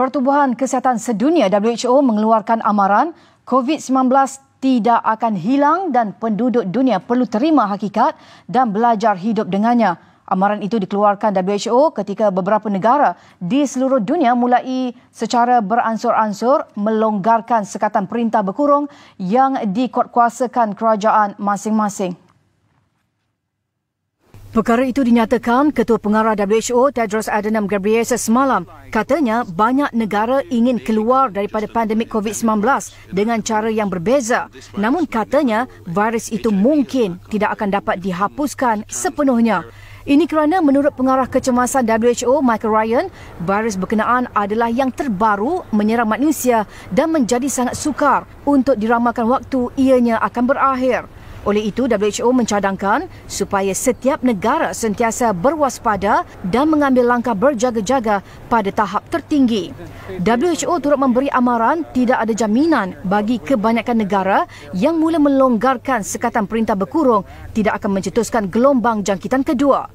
Pertubuhan Kesihatan Sedunia WHO mengeluarkan amaran COVID-19 tidak akan hilang dan penduduk dunia perlu terima hakikat dan belajar hidup dengannya. Amaran itu dikeluarkan WHO ketika beberapa negara di seluruh dunia mulai secara beransur-ansur melonggarkan sekatan perintah berkurung yang dikuatkuasakan kerajaan masing-masing. Perkara itu dinyatakan Ketua Pengarah WHO Tedros Adhanom Ghebreyesus semalam. Katanya banyak negara ingin keluar daripada pandemik COVID-19 dengan cara yang berbeza. Namun katanya virus itu mungkin tidak akan dapat dihapuskan sepenuhnya. Ini kerana menurut pengarah kecemasan WHO Michael Ryan, virus berkenaan adalah yang terbaru menyerang manusia dan menjadi sangat sukar untuk diramalkan waktu ianya akan berakhir. Oleh itu, WHO mencadangkan supaya setiap negara sentiasa berwaspada dan mengambil langkah berjaga-jaga pada tahap tertinggi. WHO turut memberi amaran tidak ada jaminan bagi kebanyakan negara yang mula melonggarkan sekatan perintah berkurung tidak akan mencetuskan gelombang jangkitan kedua.